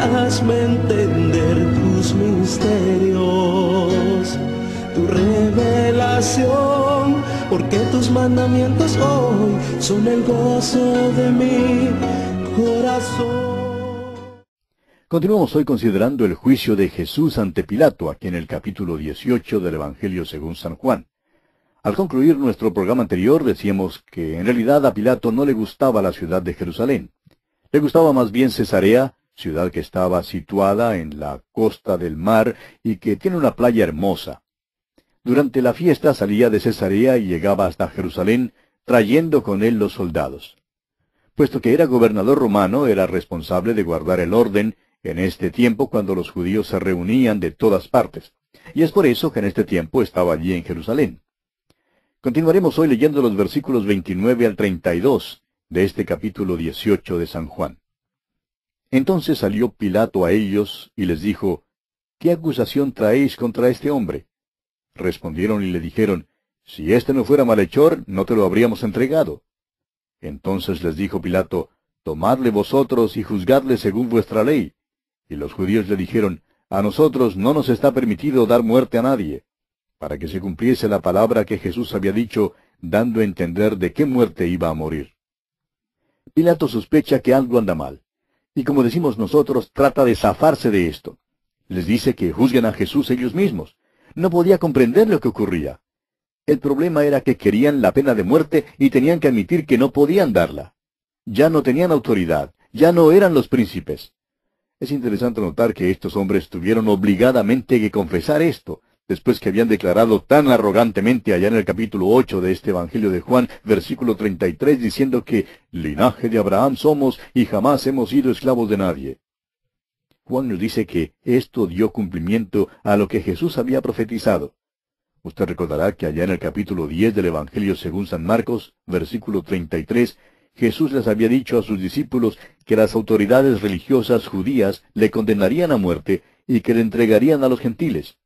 hazme entender tus misterios, tu revelación, porque tus mandamientos hoy son el gozo de mi corazón. Continuamos hoy considerando el juicio de Jesús ante Pilato, aquí en el capítulo 18 del Evangelio según San Juan. Al concluir nuestro programa anterior decíamos que en realidad a Pilato no le gustaba la ciudad de Jerusalén. Le gustaba más bien Cesarea ciudad que estaba situada en la costa del mar y que tiene una playa hermosa. Durante la fiesta salía de Cesarea y llegaba hasta Jerusalén, trayendo con él los soldados. Puesto que era gobernador romano, era responsable de guardar el orden en este tiempo cuando los judíos se reunían de todas partes, y es por eso que en este tiempo estaba allí en Jerusalén. Continuaremos hoy leyendo los versículos 29 al 32 de este capítulo 18 de San Juan. Entonces salió Pilato a ellos y les dijo, ¿Qué acusación traéis contra este hombre? Respondieron y le dijeron, Si éste no fuera malhechor, no te lo habríamos entregado. Entonces les dijo Pilato, Tomadle vosotros y juzgadle según vuestra ley. Y los judíos le dijeron, A nosotros no nos está permitido dar muerte a nadie. Para que se cumpliese la palabra que Jesús había dicho, dando a entender de qué muerte iba a morir. Pilato sospecha que algo anda mal y como decimos nosotros, trata de zafarse de esto. Les dice que juzguen a Jesús ellos mismos. No podía comprender lo que ocurría. El problema era que querían la pena de muerte y tenían que admitir que no podían darla. Ya no tenían autoridad, ya no eran los príncipes. Es interesante notar que estos hombres tuvieron obligadamente que confesar esto, después que habían declarado tan arrogantemente allá en el capítulo 8 de este Evangelio de Juan, versículo 33, diciendo que linaje de Abraham somos y jamás hemos sido esclavos de nadie. Juan nos dice que esto dio cumplimiento a lo que Jesús había profetizado. Usted recordará que allá en el capítulo 10 del Evangelio según San Marcos, versículo 33, Jesús les había dicho a sus discípulos que las autoridades religiosas judías le condenarían a muerte y que le entregarían a los gentiles.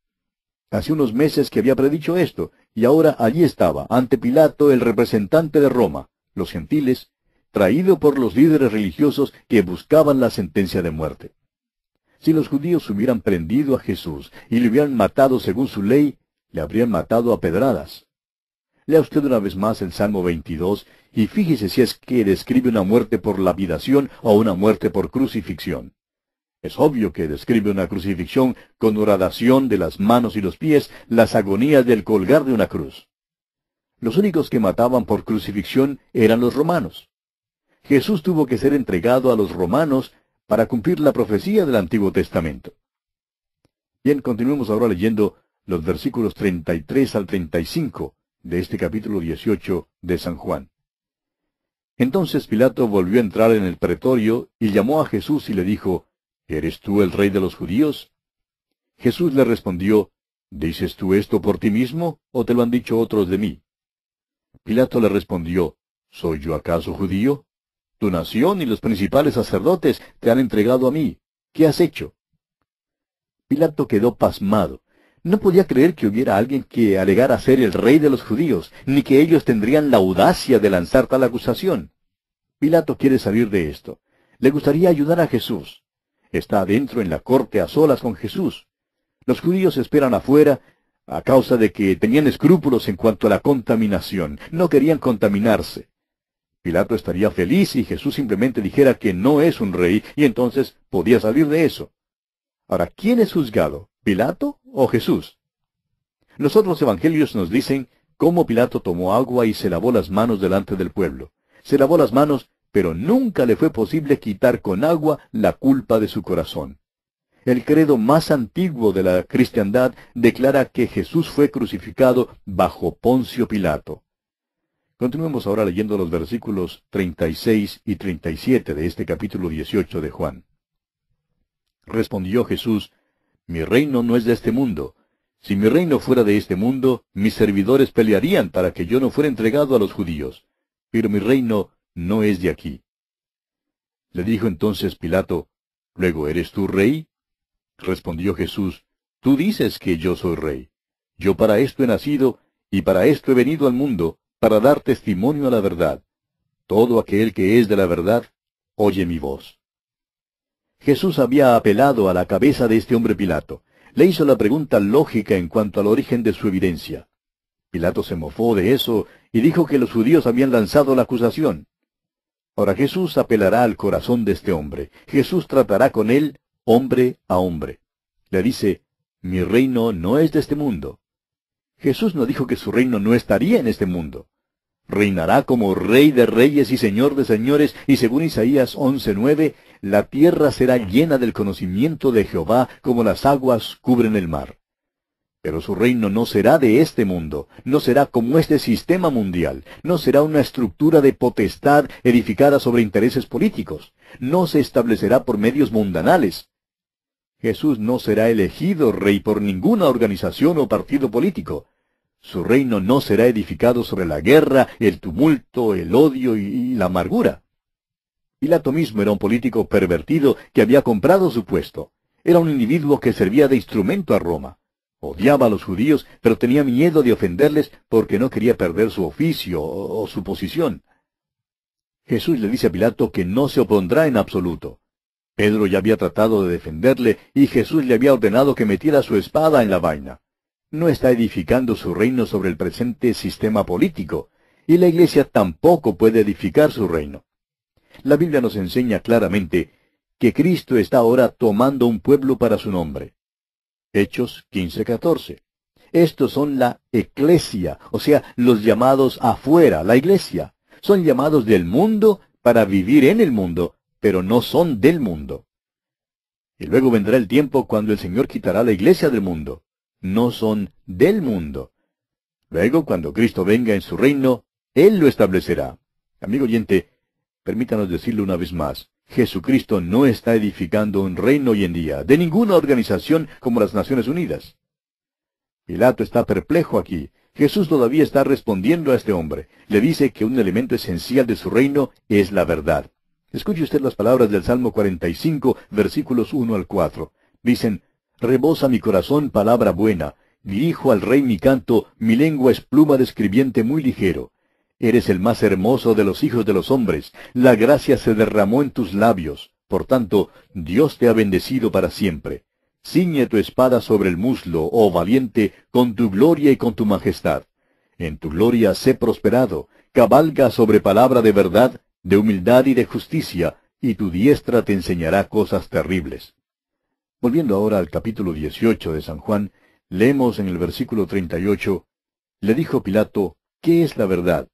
Hace unos meses que había predicho esto, y ahora allí estaba, ante Pilato, el representante de Roma, los gentiles, traído por los líderes religiosos que buscaban la sentencia de muerte. Si los judíos hubieran prendido a Jesús y le hubieran matado según su ley, le habrían matado a pedradas. Lea usted una vez más el Salmo 22 y fíjese si es que describe una muerte por lapidación o una muerte por crucifixión. Es obvio que describe una crucifixión con horadación de las manos y los pies, las agonías del colgar de una cruz. Los únicos que mataban por crucifixión eran los romanos. Jesús tuvo que ser entregado a los romanos para cumplir la profecía del Antiguo Testamento. Bien, continuemos ahora leyendo los versículos 33 al 35 de este capítulo 18 de San Juan. Entonces Pilato volvió a entrar en el pretorio y llamó a Jesús y le dijo, ¿Eres tú el rey de los judíos? Jesús le respondió, ¿Dices tú esto por ti mismo o te lo han dicho otros de mí? Pilato le respondió, ¿Soy yo acaso judío? Tu nación y los principales sacerdotes te han entregado a mí. ¿Qué has hecho? Pilato quedó pasmado. No podía creer que hubiera alguien que alegara ser el rey de los judíos, ni que ellos tendrían la audacia de lanzar tal acusación. Pilato quiere salir de esto. Le gustaría ayudar a Jesús está adentro en la corte a solas con Jesús. Los judíos esperan afuera a causa de que tenían escrúpulos en cuanto a la contaminación, no querían contaminarse. Pilato estaría feliz si Jesús simplemente dijera que no es un rey y entonces podía salir de eso. Ahora, ¿quién es juzgado? ¿Pilato o Jesús? Los otros evangelios nos dicen cómo Pilato tomó agua y se lavó las manos delante del pueblo. Se lavó las manos pero nunca le fue posible quitar con agua la culpa de su corazón. El credo más antiguo de la cristiandad declara que Jesús fue crucificado bajo Poncio Pilato. Continuemos ahora leyendo los versículos 36 y 37 de este capítulo 18 de Juan. Respondió Jesús, Mi reino no es de este mundo. Si mi reino fuera de este mundo, mis servidores pelearían para que yo no fuera entregado a los judíos. Pero mi reino no es de aquí. Le dijo entonces Pilato, ¿Luego eres tú rey? Respondió Jesús, Tú dices que yo soy rey. Yo para esto he nacido, y para esto he venido al mundo, para dar testimonio a la verdad. Todo aquel que es de la verdad, oye mi voz. Jesús había apelado a la cabeza de este hombre Pilato. Le hizo la pregunta lógica en cuanto al origen de su evidencia. Pilato se mofó de eso y dijo que los judíos habían lanzado la acusación. Ahora Jesús apelará al corazón de este hombre. Jesús tratará con él hombre a hombre. Le dice, mi reino no es de este mundo. Jesús no dijo que su reino no estaría en este mundo. Reinará como rey de reyes y señor de señores, y según Isaías 11:9, la tierra será llena del conocimiento de Jehová como las aguas cubren el mar. Pero su reino no será de este mundo, no será como este sistema mundial, no será una estructura de potestad edificada sobre intereses políticos, no se establecerá por medios mundanales. Jesús no será elegido rey por ninguna organización o partido político. Su reino no será edificado sobre la guerra, el tumulto, el odio y, la amargura. Pilato mismo era un político pervertido que había comprado su puesto. Era un individuo que servía de instrumento a Roma. Odiaba a los judíos, pero tenía miedo de ofenderles porque no quería perder su oficio o, su posición. Jesús le dice a Pilato que no se opondrá en absoluto. Pedro ya había tratado de defenderle y Jesús le había ordenado que metiera su espada en la vaina. No está edificando su reino sobre el presente sistema político, y la iglesia tampoco puede edificar su reino. La Biblia nos enseña claramente que Cristo está ahora tomando un pueblo para su nombre. Hechos 15:14. Estos son la eclesia, o sea, los llamados afuera, la iglesia. Son llamados del mundo para vivir en el mundo, pero no son del mundo. Y luego vendrá el tiempo cuando el Señor quitará la iglesia del mundo. No son del mundo. Luego, cuando Cristo venga en su reino, Él lo establecerá. Amigo oyente, permítanos decirlo una vez más. Jesucristo no está edificando un reino hoy en día, de ninguna organización como las Naciones Unidas. Pilato está perplejo aquí. Jesús todavía está respondiendo a este hombre. Le dice que un elemento esencial de su reino es la verdad. Escuche usted las palabras del Salmo 45, versículos 1 al 4. Dicen, Rebosa mi corazón palabra buena, dirijo al rey mi canto, mi lengua es pluma de escribiente muy ligero. Eres el más hermoso de los hijos de los hombres, la gracia se derramó en tus labios, por tanto, Dios te ha bendecido para siempre. Ciñe tu espada sobre el muslo, oh valiente, con tu gloria y con tu majestad. En tu gloria sé prosperado, cabalga sobre palabra de verdad, de humildad y de justicia, y tu diestra te enseñará cosas terribles. Volviendo ahora al capítulo 18 de San Juan, leemos en el versículo 38, Le dijo Pilato, ¿qué es la verdad?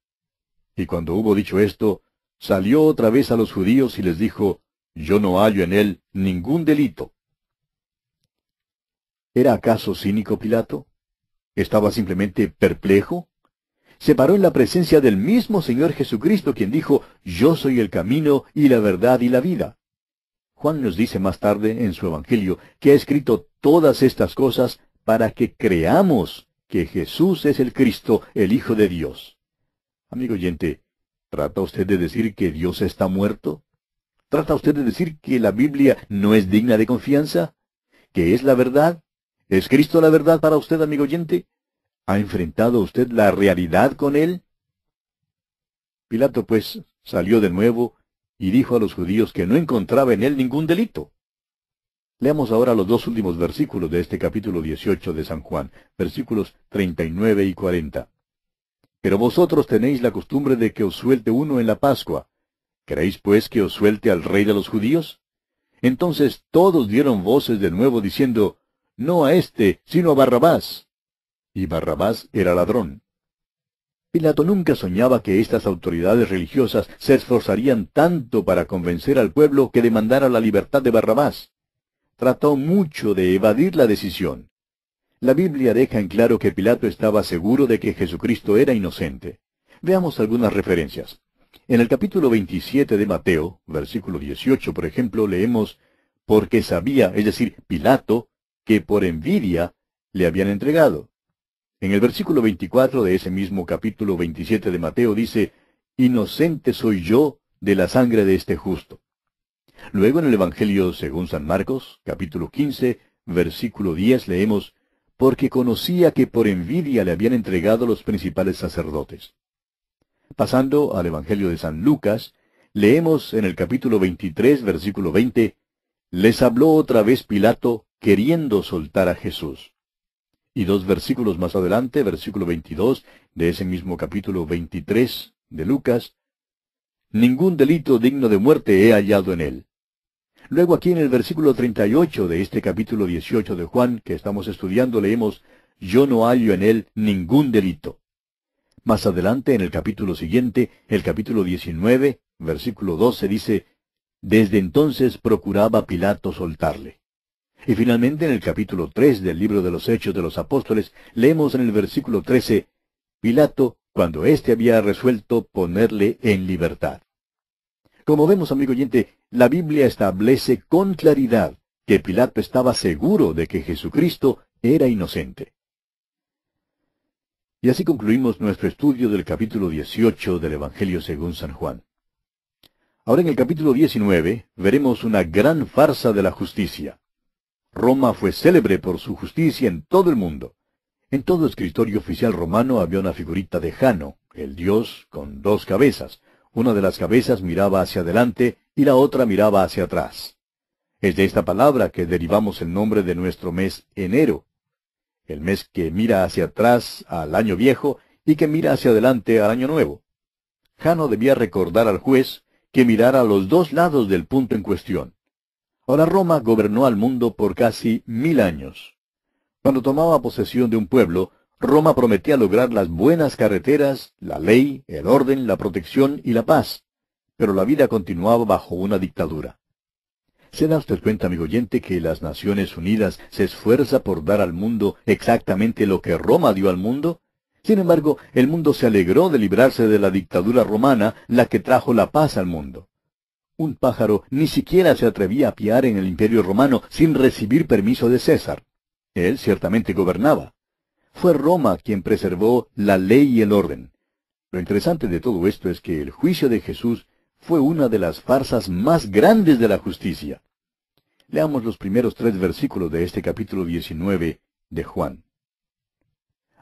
Y cuando hubo dicho esto, salió otra vez a los judíos y les dijo, Yo no hallo en él ningún delito. ¿Era acaso cínico Pilato? ¿Estaba simplemente perplejo? Se paró en la presencia del mismo Señor Jesucristo quien dijo, Yo soy el camino y la verdad y la vida. Juan nos dice más tarde en su Evangelio que ha escrito todas estas cosas para que creamos que Jesús es el Cristo, el Hijo de Dios. Amigo oyente, ¿trata usted de decir que Dios está muerto? ¿Trata usted de decir que la Biblia no es digna de confianza? ¿Que es la verdad? ¿Es Cristo la verdad para usted, amigo oyente? ¿Ha enfrentado usted la realidad con él? Pilato, pues, salió de nuevo y dijo a los judíos que no encontraba en él ningún delito. Leamos ahora los dos últimos versículos de este capítulo 18 de San Juan, versículos 39 y 40. Pero vosotros tenéis la costumbre de que os suelte uno en la Pascua. ¿Creéis pues que os suelte al rey de los judíos? Entonces todos dieron voces de nuevo diciendo, No a éste, sino a Barrabás. Y Barrabás era ladrón. Pilato nunca soñaba que estas autoridades religiosas se esforzarían tanto para convencer al pueblo que demandara la libertad de Barrabás. Trató mucho de evadir la decisión. La Biblia deja en claro que Pilato estaba seguro de que Jesucristo era inocente. Veamos algunas referencias. En el capítulo 27 de Mateo, versículo 18, por ejemplo, leemos, porque sabía, es decir, Pilato, que por envidia le habían entregado. En el versículo 24 de ese mismo capítulo 27 de Mateo dice, Inocente soy yo de la sangre de este justo. Luego en el Evangelio según San Marcos, capítulo 15, versículo 10, leemos, porque conocía que por envidia le habían entregado los principales sacerdotes. Pasando al Evangelio de San Lucas, leemos en el capítulo 23, versículo 20, Les habló otra vez Pilato queriendo soltar a Jesús. Y dos versículos más adelante, versículo 22 de ese mismo capítulo 23 de Lucas, Ningún delito digno de muerte he hallado en él. Luego aquí en el versículo 38 de este capítulo 18 de Juan que estamos estudiando leemos, Yo no hallo en él ningún delito. Más adelante en el capítulo siguiente, el capítulo 19, versículo 12 dice, Desde entonces procuraba Pilato soltarle. Y finalmente en el capítulo 3 del libro de los Hechos de los Apóstoles leemos en el versículo 13, Pilato, cuando éste había resuelto ponerle en libertad. Como vemos, amigo oyente, la Biblia establece con claridad que Pilato estaba seguro de que Jesucristo era inocente. Y así concluimos nuestro estudio del capítulo 18 del Evangelio según San Juan. Ahora en el capítulo 19 veremos una gran farsa de la justicia. Roma fue célebre por su justicia en todo el mundo. En todo escritorio oficial romano había una figurita de Jano, el dios con dos cabezas, una de las cabezas miraba hacia adelante y la otra miraba hacia atrás. Es de esta palabra que derivamos el nombre de nuestro mes enero, el mes que mira hacia atrás al año viejo y que mira hacia adelante al año nuevo. Jano debía recordar al juez que mirara los dos lados del punto en cuestión. Ahora Roma gobernó al mundo por casi mil años. Cuando tomaba posesión de un pueblo, Roma prometía lograr las buenas carreteras, la ley, el orden, la protección y la paz, pero la vida continuaba bajo una dictadura. ¿Se da usted cuenta, amigo oyente, que las Naciones Unidas se esfuerza por dar al mundo exactamente lo que Roma dio al mundo? Sin embargo, el mundo se alegró de librarse de la dictadura romana, la que trajo la paz al mundo. Un pájaro ni siquiera se atrevía a piar en el imperio romano sin recibir permiso de César. Él ciertamente gobernaba fue Roma quien preservó la ley y el orden. Lo interesante de todo esto es que el juicio de Jesús fue una de las farsas más grandes de la justicia. Leamos los primeros tres versículos de este capítulo 19 de Juan.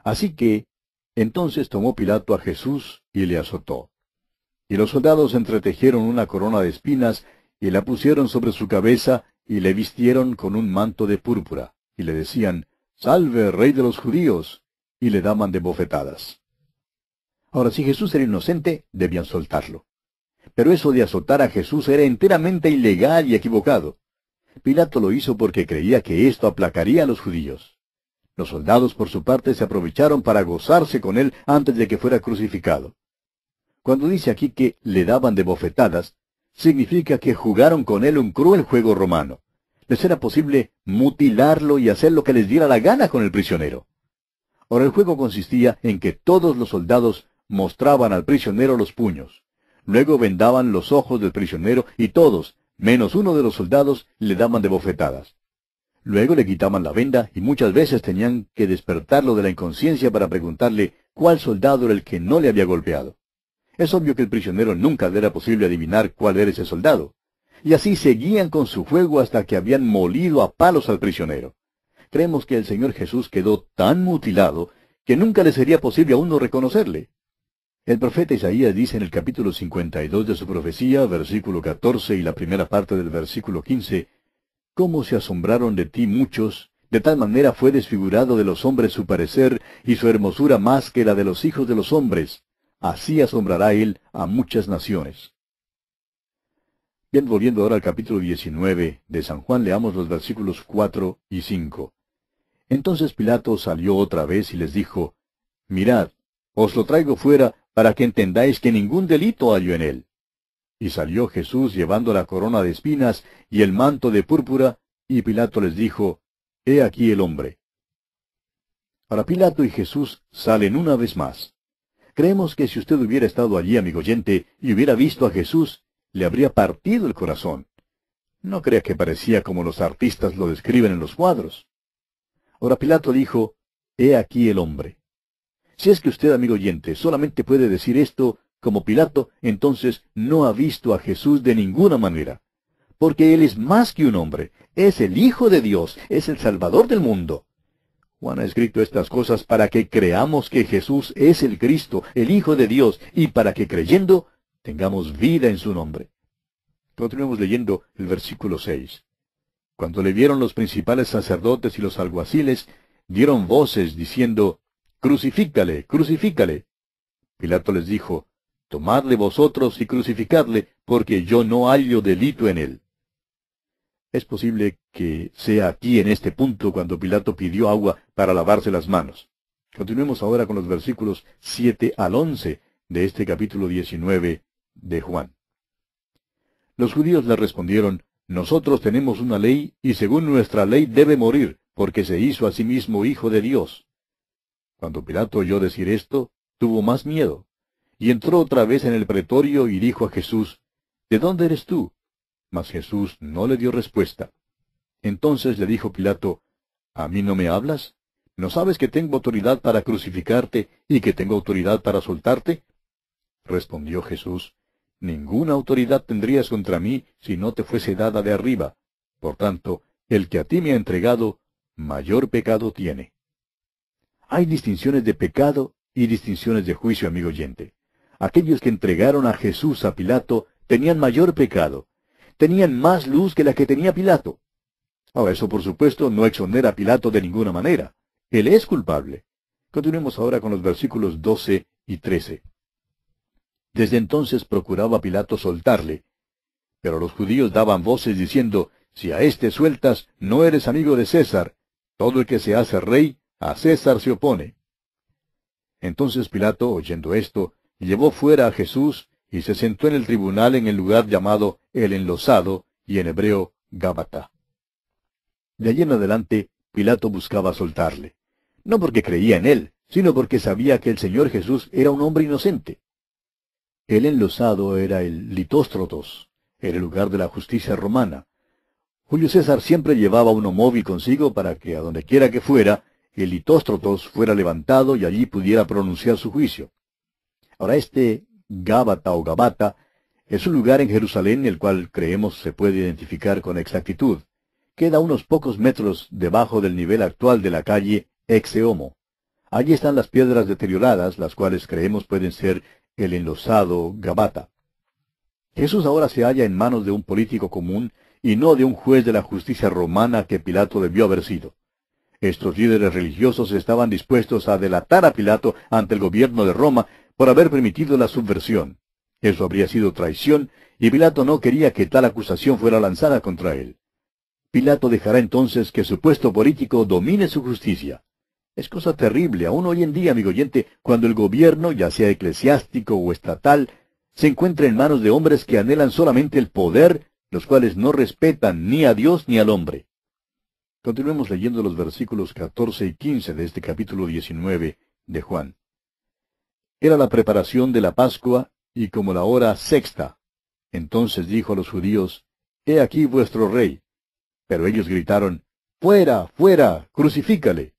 Así que, entonces tomó Pilato a Jesús y le azotó. Y los soldados entretejieron una corona de espinas y la pusieron sobre su cabeza y le vistieron con un manto de púrpura, y le decían, Salve, rey de los judíos, y le daban de bofetadas. Ahora, si Jesús era inocente, debían soltarlo. Pero eso de azotar a Jesús era enteramente ilegal y equivocado. Pilato lo hizo porque creía que esto aplacaría a los judíos. Los soldados, por su parte, se aprovecharon para gozarse con él antes de que fuera crucificado. Cuando dice aquí que le daban de bofetadas, significa que jugaron con él un cruel juego romano les era posible mutilarlo y hacer lo que les diera la gana con el prisionero. Ahora el juego consistía en que todos los soldados mostraban al prisionero los puños. Luego vendaban los ojos del prisionero y todos, menos uno de los soldados, le daban de bofetadas. Luego le quitaban la venda y muchas veces tenían que despertarlo de la inconsciencia para preguntarle cuál soldado era el que no le había golpeado. Es obvio que el prisionero nunca le era posible adivinar cuál era ese soldado. Y así seguían con su fuego hasta que habían molido a palos al prisionero. Creemos que el Señor Jesús quedó tan mutilado que nunca le sería posible a uno reconocerle. El profeta Isaías dice en el capítulo 52 de su profecía, versículo 14 y la primera parte del versículo 15, ¿Cómo se asombraron de ti muchos? De tal manera fue desfigurado de los hombres su parecer y su hermosura más que la de los hijos de los hombres. Así asombrará él a muchas naciones. Bien, volviendo ahora al capítulo 19 de San Juan, leamos los versículos 4 y 5. Entonces Pilato salió otra vez y les dijo, Mirad, os lo traigo fuera para que entendáis que ningún delito hallo en él. Y salió Jesús llevando la corona de espinas y el manto de púrpura, y Pilato les dijo, He aquí el hombre. Ahora Pilato y Jesús salen una vez más. Creemos que si usted hubiera estado allí, amigo oyente, y hubiera visto a Jesús, le habría partido el corazón. No crea que parecía como los artistas lo describen en los cuadros. Ahora Pilato dijo, He aquí el hombre. Si es que usted, amigo oyente, solamente puede decir esto como Pilato, entonces no ha visto a Jesús de ninguna manera. Porque Él es más que un hombre, es el Hijo de Dios, es el Salvador del mundo. Juan ha escrito estas cosas para que creamos que Jesús es el Cristo, el Hijo de Dios, y para que creyendo tengamos vida en su nombre. Continuemos leyendo el versículo 6. Cuando le vieron los principales sacerdotes y los alguaciles, dieron voces diciendo, Crucifícale, crucifícale. Pilato les dijo, Tomadle vosotros y crucificadle, porque yo no hallo delito en él. Es posible que sea aquí en este punto cuando Pilato pidió agua para lavarse las manos. Continuemos ahora con los versículos 7 al 11 de este capítulo 19 de Juan. Los judíos le respondieron, Nosotros tenemos una ley, y según nuestra ley debe morir, porque se hizo a sí mismo hijo de Dios. Cuando Pilato oyó decir esto, tuvo más miedo, y entró otra vez en el pretorio y dijo a Jesús, ¿De dónde eres tú? Mas Jesús no le dio respuesta. Entonces le dijo Pilato, ¿A mí no me hablas? ¿No sabes que tengo autoridad para crucificarte y que tengo autoridad para soltarte? Respondió Jesús, Ninguna autoridad tendrías contra mí si no te fuese dada de arriba. Por tanto, el que a ti me ha entregado, mayor pecado tiene. Hay distinciones de pecado y distinciones de juicio, amigo oyente. Aquellos que entregaron a Jesús a Pilato tenían mayor pecado, tenían más luz que la que tenía Pilato. Ahora, eso por supuesto no exonera a Pilato de ninguna manera. Él es culpable. Continuemos ahora con los versículos 12 y 13. Desde entonces procuraba Pilato soltarle. Pero los judíos daban voces diciendo, Si a éste sueltas, no eres amigo de César. Todo el que se hace rey, a César se opone. Entonces Pilato, oyendo esto, llevó fuera a Jesús y se sentó en el tribunal en el lugar llamado el enlosado y en hebreo Gábata. De allí en adelante, Pilato buscaba soltarle, no porque creía en él, sino porque sabía que el Señor Jesús era un hombre inocente. El enlosado era el litóstrotos, era el lugar de la justicia romana. Julio César siempre llevaba uno móvil consigo para que, a donde quiera que fuera, el litóstrotos fuera levantado y allí pudiera pronunciar su juicio. Ahora este Gábata o Gabata es un lugar en Jerusalén el cual creemos se puede identificar con exactitud. Queda unos pocos metros debajo del nivel actual de la calle Exeomo. Allí están las piedras deterioradas, las cuales creemos pueden ser el enlosado Gabata. Jesús ahora se halla en manos de un político común y no de un juez de la justicia romana que Pilato debió haber sido. Estos líderes religiosos estaban dispuestos a delatar a Pilato ante el gobierno de Roma por haber permitido la subversión. Eso habría sido traición, y Pilato no quería que tal acusación fuera lanzada contra él. Pilato dejará entonces que su puesto político domine su justicia. Es cosa terrible, aún hoy en día, amigo oyente, cuando el gobierno, ya sea eclesiástico o estatal, se encuentra en manos de hombres que anhelan solamente el poder, los cuales no respetan ni a Dios ni al hombre. Continuemos leyendo los versículos 14 y 15 de este capítulo 19 de Juan. Era la preparación de la Pascua y como la hora sexta. Entonces dijo a los judíos, He aquí vuestro rey. Pero ellos gritaron, Fuera, fuera, crucifícale.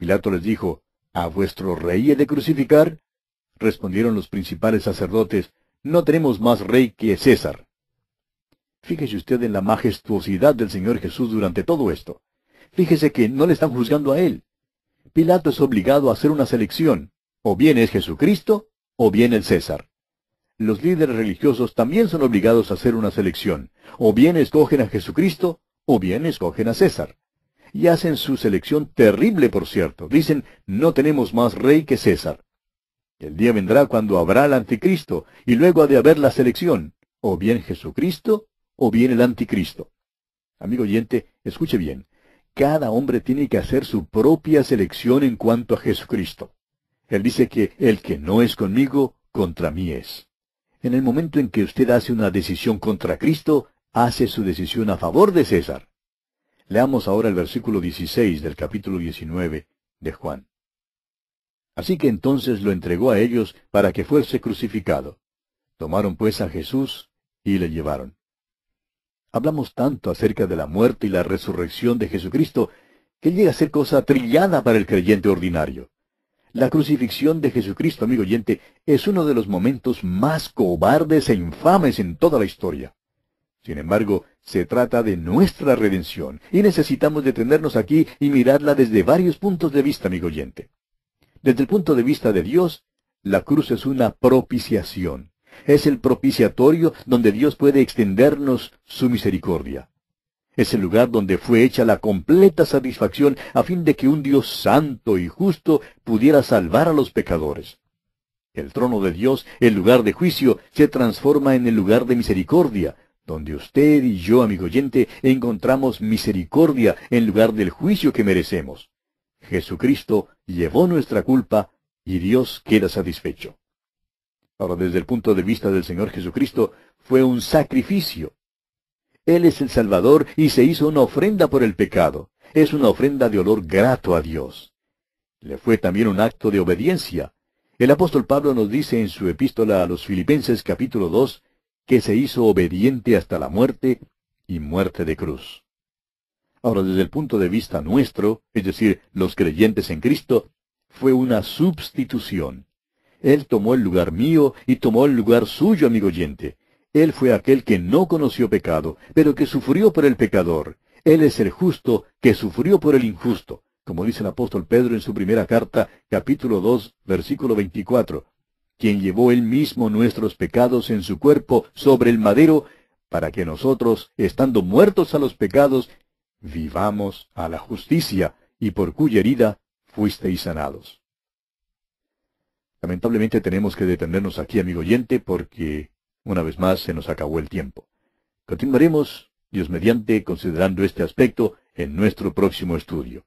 Pilato les dijo, ¿A vuestro rey he de crucificar? Respondieron los principales sacerdotes, No tenemos más rey que César. Fíjese usted en la majestuosidad del Señor Jesús durante todo esto. Fíjese que no le están juzgando a él. Pilato es obligado a hacer una selección. O bien es Jesucristo, o bien el César. Los líderes religiosos también son obligados a hacer una selección. O bien escogen a Jesucristo, o bien escogen a César y hacen su selección terrible, por cierto. Dicen, no tenemos más rey que César. El día vendrá cuando habrá el anticristo, y luego ha de haber la selección, o bien Jesucristo, o bien el anticristo. Amigo oyente, escuche bien. Cada hombre tiene que hacer su propia selección en cuanto a Jesucristo. Él dice que el que no es conmigo, contra mí es. En el momento en que usted hace una decisión contra Cristo, hace su decisión a favor de César. Leamos ahora el versículo 16 del capítulo 19 de Juan. Así que entonces lo entregó a ellos para que fuese crucificado. Tomaron pues a Jesús y le llevaron. Hablamos tanto acerca de la muerte y la resurrección de Jesucristo que llega a ser cosa trillada para el creyente ordinario. La crucifixión de Jesucristo, amigo oyente, es uno de los momentos más cobardes e infames en toda la historia. Sin embargo, se trata de nuestra redención y necesitamos detenernos aquí y mirarla desde varios puntos de vista, amigo oyente. Desde el punto de vista de Dios, la cruz es una propiciación. Es el propiciatorio donde Dios puede extendernos su misericordia. Es el lugar donde fue hecha la completa satisfacción a fin de que un Dios santo y justo pudiera salvar a los pecadores. El trono de Dios, el lugar de juicio, se transforma en el lugar de misericordia, donde usted y yo, amigo oyente, encontramos misericordia en lugar del juicio que merecemos. Jesucristo llevó nuestra culpa y Dios queda satisfecho. Ahora, desde el punto de vista del Señor Jesucristo, fue un sacrificio. Él es el Salvador y se hizo una ofrenda por el pecado. Es una ofrenda de olor grato a Dios. Le fue también un acto de obediencia. El apóstol Pablo nos dice en su epístola a los Filipenses capítulo 2, que se hizo obediente hasta la muerte y muerte de cruz. Ahora, desde el punto de vista nuestro, es decir, los creyentes en Cristo, fue una sustitución. Él tomó el lugar mío y tomó el lugar suyo, amigo oyente. Él fue aquel que no conoció pecado, pero que sufrió por el pecador. Él es el justo que sufrió por el injusto, como dice el apóstol Pedro en su primera carta, capítulo 2, versículo 24 quien llevó él mismo nuestros pecados en su cuerpo sobre el madero, para que nosotros, estando muertos a los pecados, vivamos a la justicia, y por cuya herida fuisteis sanados. Lamentablemente tenemos que detenernos aquí, amigo oyente, porque una vez más se nos acabó el tiempo. Continuaremos, Dios mediante, considerando este aspecto en nuestro próximo estudio.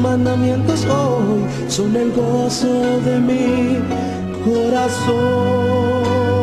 mandamientos hoy son el gozo de mi corazón.